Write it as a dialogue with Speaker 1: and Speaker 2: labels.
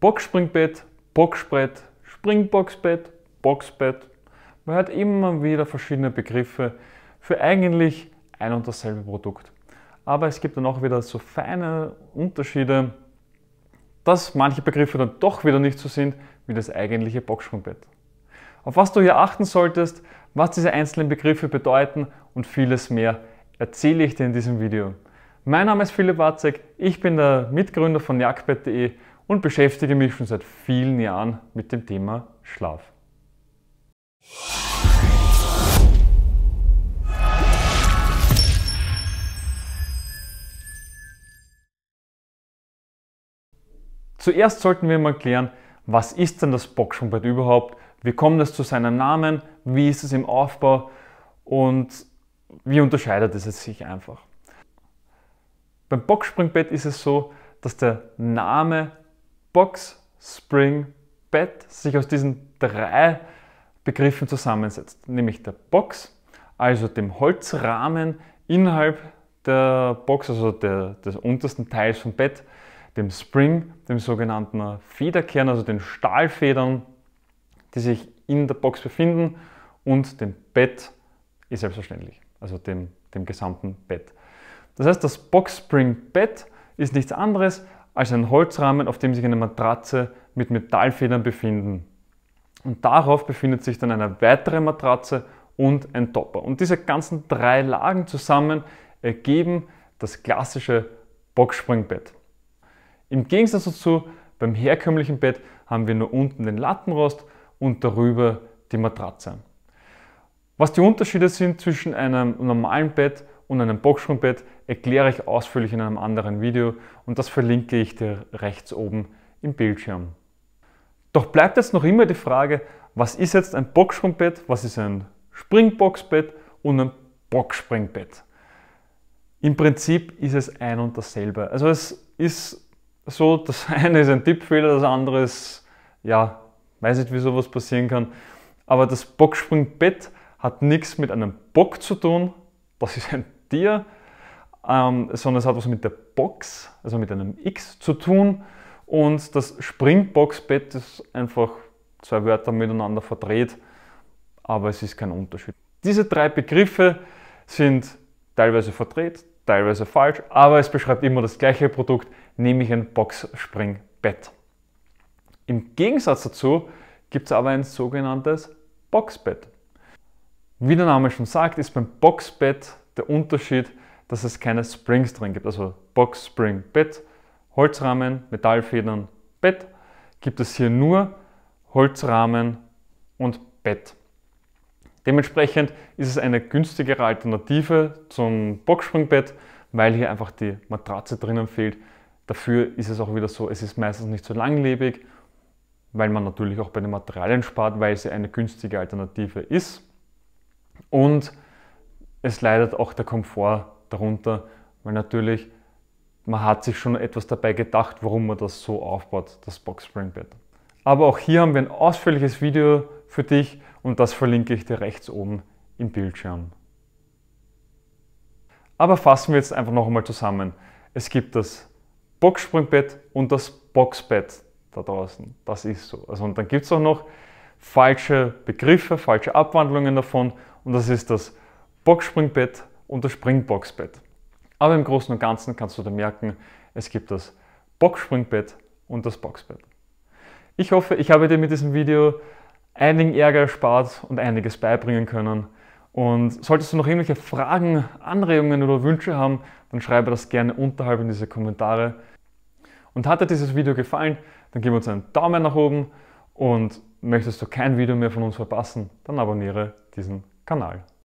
Speaker 1: Boxspringbett, Boxbrett, Springboxbett, Boxbett. Man hört immer wieder verschiedene Begriffe für eigentlich ein und dasselbe Produkt. Aber es gibt dann auch wieder so feine Unterschiede, dass manche Begriffe dann doch wieder nicht so sind wie das eigentliche Boxspringbett. Auf was du hier achten solltest, was diese einzelnen Begriffe bedeuten und vieles mehr erzähle ich dir in diesem Video. Mein Name ist Philipp Watzek, ich bin der Mitgründer von jagdbett.de und beschäftige mich schon seit vielen Jahren mit dem Thema Schlaf. Zuerst sollten wir mal klären, was ist denn das Boxspringbett überhaupt, wie kommt es zu seinem Namen, wie ist es im Aufbau und wie unterscheidet es sich einfach. Beim Boxspringbett ist es so, dass der Name Box, Spring, Bett sich aus diesen drei Begriffen zusammensetzt, nämlich der Box, also dem Holzrahmen innerhalb der Box, also der, des untersten Teils vom Bett, dem Spring, dem sogenannten Federkern, also den Stahlfedern, die sich in der Box befinden und dem Bett ist selbstverständlich, also dem, dem gesamten Bett. Das heißt, das Box Spring Bett ist nichts anderes als ein Holzrahmen, auf dem sich eine Matratze mit Metallfedern befinden. Und darauf befindet sich dann eine weitere Matratze und ein Topper. Und diese ganzen drei Lagen zusammen ergeben das klassische Boxspringbett. Im Gegensatz dazu, beim herkömmlichen Bett haben wir nur unten den Lattenrost und darüber die Matratze. Was die Unterschiede sind zwischen einem normalen Bett und einem Boxsprungbett erkläre ich ausführlich in einem anderen Video und das verlinke ich dir rechts oben im Bildschirm. Doch bleibt jetzt noch immer die Frage, was ist jetzt ein Boxsprungbett, was ist ein Springboxbett und ein Boxspringbett? Im Prinzip ist es ein und dasselbe. Also es ist so, das eine ist ein Tippfehler, das andere ist, ja, weiß nicht, wie sowas passieren kann. Aber das Boxspringbett hat nichts mit einem Bock zu tun. Das ist ein dir, ähm, sondern es hat was mit der Box, also mit einem X zu tun. Und das Springboxbett ist einfach zwei Wörter miteinander verdreht, aber es ist kein Unterschied. Diese drei Begriffe sind teilweise verdreht, teilweise falsch, aber es beschreibt immer das gleiche Produkt, nämlich ein Boxspringbett. Im Gegensatz dazu gibt es aber ein sogenanntes Boxbett. Wie der Name schon sagt, ist beim Boxbett der Unterschied, dass es keine Springs drin gibt. Also Box, Spring, Bett, Holzrahmen, Metallfedern, Bett. Gibt es hier nur Holzrahmen und Bett. Dementsprechend ist es eine günstigere Alternative zum Boxspringbett, weil hier einfach die Matratze drinnen fehlt. Dafür ist es auch wieder so, es ist meistens nicht so langlebig, weil man natürlich auch bei den Materialien spart, weil sie eine günstige Alternative ist. Und es leidet auch der Komfort darunter, weil natürlich man hat sich schon etwas dabei gedacht, warum man das so aufbaut, das Boxspringbett. Aber auch hier haben wir ein ausführliches Video für dich und das verlinke ich dir rechts oben im Bildschirm. Aber fassen wir jetzt einfach noch einmal zusammen. Es gibt das Boxspringbett und das Boxbett da draußen. Das ist so. Also, und dann gibt es auch noch falsche Begriffe, falsche Abwandlungen davon und das ist das Boxspringbett und das Springboxbett. Aber im Großen und Ganzen kannst du dir merken, es gibt das Boxspringbett und das Boxbett. Ich hoffe, ich habe dir mit diesem Video einigen Ärger erspart und einiges beibringen können. Und solltest du noch irgendwelche Fragen, Anregungen oder Wünsche haben, dann schreibe das gerne unterhalb in diese Kommentare. Und hat dir dieses Video gefallen, dann gib uns einen Daumen nach oben und möchtest du kein Video mehr von uns verpassen, dann abonniere diesen Kanal.